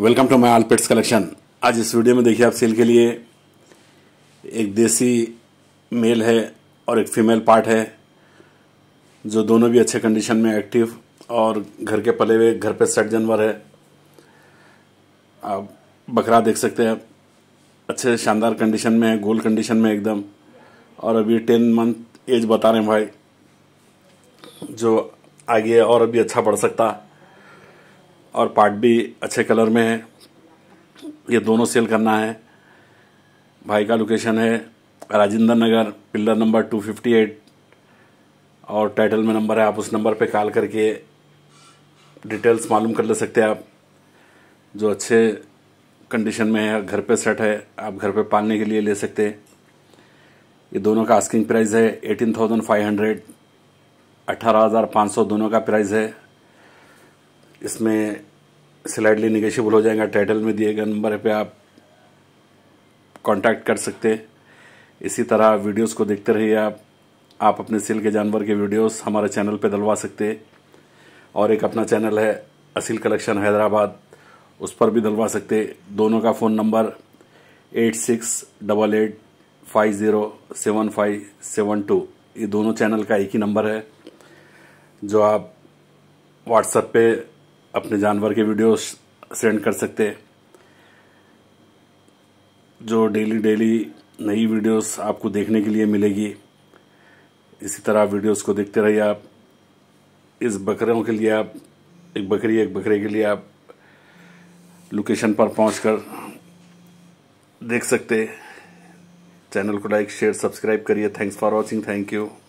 welcome to my all pets collection आज इस video में देखिए आप सेल के लिए एक देसी मेल है और एक फीमेल पार्ट है जो दोनों भी अच्छे कंडीशन में एक्टिव और घर के पले हुए घर पे सेट जानवर है आप बकरा देख सकते हैं अच्छे शानदार कंडीशन में है गोल कंडीशन में एकदम और अभी टेन मंथ एज बता रहे हैं भाई जो आगे और अभी अच्छा बढ़ सकता है और पार्ट भी अच्छे कलर में है ये दोनों सेल करना है भाई का लोकेशन है राजेंद्र नगर पिल्लर नंबर 258 और टाइटल में नंबर है आप उस नंबर पे कॉल करके डिटेल्स मालूम कर ले सकते हैं आप जो अच्छे कंडीशन में है घर पे सेट है आप घर पे पालने के लिए ले सकते हैं ये दोनों का आस्किंग प्राइस है एटीन थाउजेंड फाइव हंड्रेड अट्ठारह हज़ार पाँच सौ दोनों का प्राइस है इसमें स्लाइडली निगेशिबल हो जाएगा टाइटल में दिए गए नंबर पे आप कांटेक्ट कर सकते हैं इसी तरह वीडियोस को देखते रहिए आप आप अपने सिल के जानवर के वीडियोस हमारे चैनल पे डलवा सकते हैं और एक अपना चैनल है असील कलेक्शन हैदराबाद उस पर भी डलवा सकते दोनों का phone number eight six double eight five zero seven five seven two ये दोनों चैनल का एक ही नंबर है जो आप व्हाट्सएप पे अपने जानवर के वीडियोस सेंड कर सकते हैं जो डेली डेली नई वीडियोस आपको देखने के लिए मिलेगी इसी तरह वीडियोस को देखते रहिए आप इस बकरों के लिए आप एक बकरी एक बकरे के लिए आप लोकेशन पर पहुंचकर देख सकते चैनल को लाइक शेयर सब्सक्राइब करिए thanks for watching thank you